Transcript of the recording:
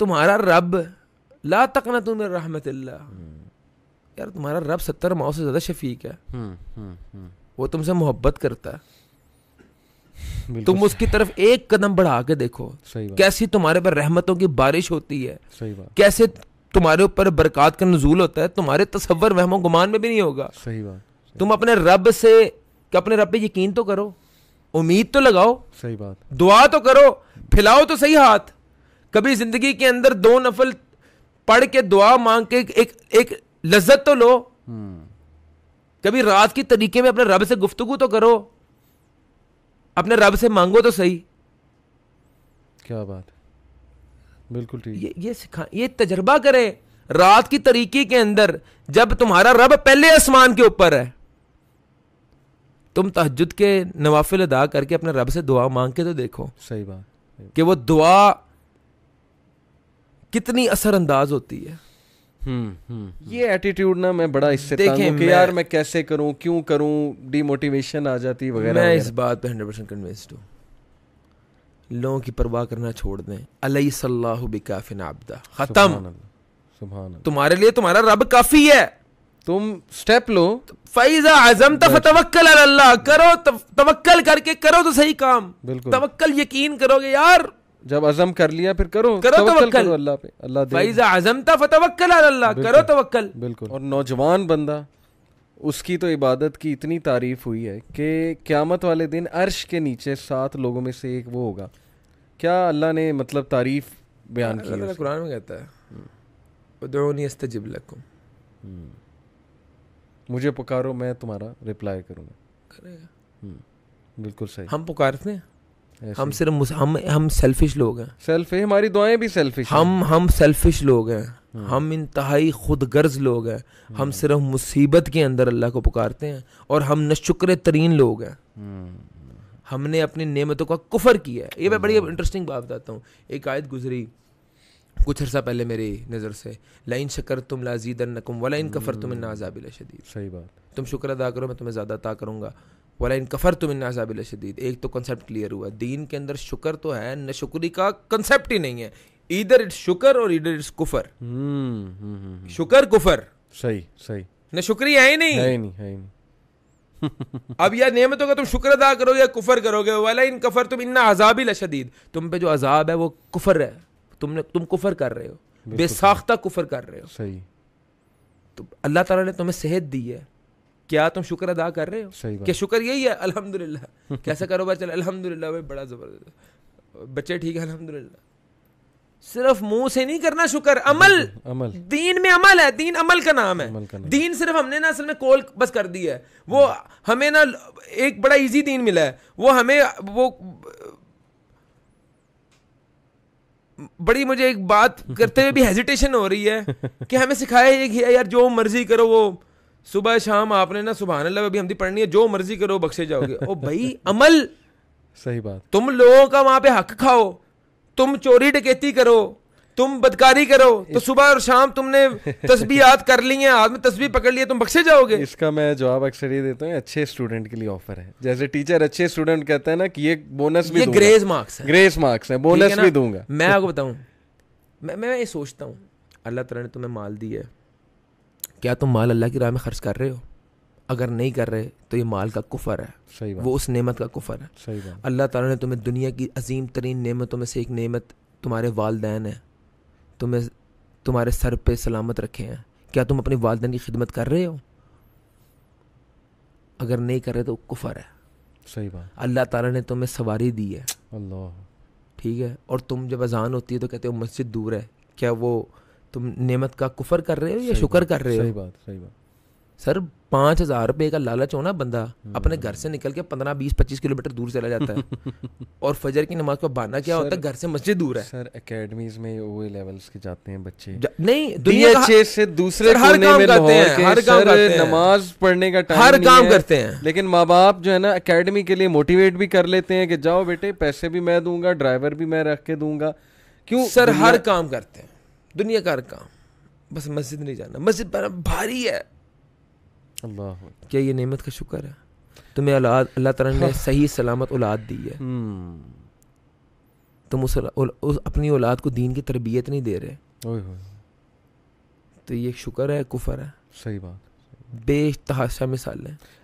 तुम्हारा रब ला तक ना तुम रहमत यार तुम्हारा रब सत्तर माओ से ज़्यादा शफीक है हम्म, हम्म, हम्म। वो तुमसे मोहब्बत करता है तुम उसकी तरफ एक कदम बढ़ा के देखो कैसी तुम्हारे पर रहमतों की बारिश होती है कैसे तुम्हारे ऊपर बरकत का नजूल होता है तुम्हारे तस्वर वहमो गुमान में भी नहीं होगा सही बात सही तुम अपने रब से कि अपने रब पे यकीन तो करो उम्मीद तो लगाओ सही बात दुआ तो करो फैलाओ तो सही हाथ कभी जिंदगी के अंदर दो नफल पढ़ के दुआ मांग के एक एक लज्जत तो लो कभी रात के तरीके में अपने रब से गुफ्तगु तो करो अपने रब से मांगो तो सही क्या बात बिल्कुल ठीक ये ये सिखा ये तजर्बा करें रात की तरीके के अंदर जब तुम्हारा रब पहले आसमान के ऊपर है तुम तहजद के नवाफिल अदा करके अपने रब से दुआ मांग के तो देखो सही बात कि वो दुआ कितनी असरअंदाज होती है हम्म हम्म, हम्म। ये एटीट्यूड ना मैं बड़ा इससे देखें कि यार मैं कैसे करूं क्यों करूं डीमोटिवेशन आ जाती वगैरह मैं इस बात पे हंड्रेड परसेंट कन्विंस्ड हूँ लोगों की परवाह करना छोड़ दें अलई सल्लाह बिकाफिन आबदा खत्म तुम्हारे लिए तुम्हारा रब काफी है तुम स्टेप लो फैजा आजम तो तवक्कल अल्लाह करो तवक्कल करके करो तो सही काम बिल्कुल तवक्कल यकीन करोगे यार जब अजम कर लिया फिर करो करो तवक्कल अल्लाह पे अल्लाह फैजा अजमता फतवक्कल अल्लाह करो तवक्कल बिल्कुल और नौजवान बंदा उसकी तो इबादत की इतनी तारीफ हुई है कि क्यामत वाले दिन अर्श के नीचे सात लोगों में से एक वो होगा क्या अल्लाह ने मतलब तारीफ बयान की हम्म। मुझे पुकारो मैं तुम्हारा रिप्लाई करूँगा हम्म। बिल्कुल सही हम पुकारते हैं हम सिर्फ हम हम सेल्फिश लोग हैं सेल्फ हमारी दुआएं भी सेल्फिश हम हम सेल्फिश हाँ। लोग हैं हम इंतहाई खुद गर्ज लोग हैं हम सिर्फ मुसीबत के अंदर अल्लाह को पुकारते हैं और हम नशुक्र तरीन लोग हैं हाँ। हमने अपनी नेमतों का कुफर किया है ये मैं बड़ी इंटरेस्टिंग हाँ। बात बताता हूँ एक आयत गुजरी कुछ अर्सा पहले मेरी नज़र से लाइन शकर तुम लाजीदन नकुम वाला इन कफर तुम नाजाबिल शदीद सही बात तुम शुक्र अदा करो मैं तुम्हें ज़्यादा अदा करूँगा वाला इन कफ़र तुम इन अजाबिल शदीद एक तो कंसेप्ट क्लियर हुआ दीन के अंदर शुक्र तो है न शुक्री का कंसेप्ट ही नहीं है इधर इट्स शुक्र और इधर इट्स कुफर हम्म, हम्म, हम्म, शुक्र कुफर सही सही न शुक्री है ही नहीं है नहीं है नहीं अब या नियमतों का तुम शुक्र अदा करो या कुफर करोगे वाला इन कफर तुम इन्ना अजाब ही शदीद तुम पे जो अजाब है वो कुफर है तुमने तुम कुफर कर रहे हो बेसाख्ता कुफर कर रहे हो सही तो अल्लाह ताला ने तुम्हें सेहत दी है क्या तुम शुक्र अदा कर रहे हो क्या शुक्र यही है अल्हम्दुलिल्लाह कैसा कारोबार चला अल्हम्दुलिल्लाह भाई बड़ा ज़बरदस्त बच्चे ठीक है ला सिर्फ मुंह से नहीं करना शुक्र अमल अमल दीन में अमल है दीन अमल का नाम है अमल का नाम। दीन सिर्फ हमने ना असल में कॉल बस कर दी है वो हमें ना एक बड़ा इजी दीन मिला है वो हमें वो बड़ी मुझे एक बात करते हुए भी हेजिटेशन हो रही है कि हमें सिखाया यार जो मर्जी करो वो सुबह शाम आपने ना सुबह अल्लाह अभी हमदी पढ़नी है जो मर्जी करो बख्शे जाओगे ओ भाई अमल सही बात तुम लोगों का वहां पे हक खाओ तुम चोरी डकैती करो तुम बदकारी करो तो सुबह और शाम तुमने तस्बी याद कर ली है हाथ में तस्बी पकड़ लिया तुम बख्शे जाओगे इसका मैं जवाब अक्सर ये देता हूँ अच्छे स्टूडेंट के लिए ऑफर है जैसे टीचर अच्छे स्टूडेंट कहते हैं ना कि ये बोनस भी ये ग्रेस मार्क्स है ग्रेस मार्क्स है बोनस भी दूंगा मैं आपको बताऊं मैं मैं ये सोचता हूँ अल्लाह तला ने तुम्हें माल दिया है क्या तुम माल अल्लाह की राह में खर्च कर रहे हो अगर नहीं कर रहे तो ये माल का कुफर है सही वो उस नेमत का कुफर है सही अल्लाह ताला ने तुम्हें दुनिया की अजीम तरीन नेमतों में से एक नेमत तुम्हारे वालदेन है तुम्हें तुम्हारे सर पे सलामत रखे हैं क्या तुम अपने वालदेन की खिदमत कर रहे हो अगर नहीं कर रहे तो कुफर है सही बात अल्लाह ताला ने तुम्हें सवारी दी है अल्लाह ठीक है और तुम जब अजान होती है तो कहते हो मस्जिद दूर है क्या वो तुम नेमत का कुफर कर रहे हो या शुक्र कर रहे हो सही बात सही बात सर पाँच हजार रुपये का लालच होना बंदा हम्म। अपने घर से निकल के पंद्रह बीस पच्चीस किलोमीटर दूर चला जाता है और फजर की नमाज का बांधना क्या होता है घर से मस्जिद दूर है सर एकेडमीज में वो लेवल्स के जाते हैं बच्चे नहीं दुनिया से दूसरे हर काम में करते हैं हर काम करते हैं नमाज पढ़ने का टाइम हर काम करते हैं लेकिन माँ बाप जो है ना अकेडमी के लिए मोटिवेट भी कर लेते हैं कि जाओ बेटे पैसे भी मैं दूंगा ड्राइवर भी मैं रख के दूंगा क्यों सर हर काम करते हैं दुनिया का हर काम बस मस्जिद नहीं जाना मस्जिद पर भारी है अल्लाह क्या ये नेमत का शुक्र है तुम्हें औलाद अल्लाह तला ने हाँ। सही सलामत औलाद दी है हम्म। तुम उस, उस अपनी औलाद को दीन की तरबियत नहीं दे रहे तो ये शुक्र है कुफर है सही बात बेतहाशा मिसाल है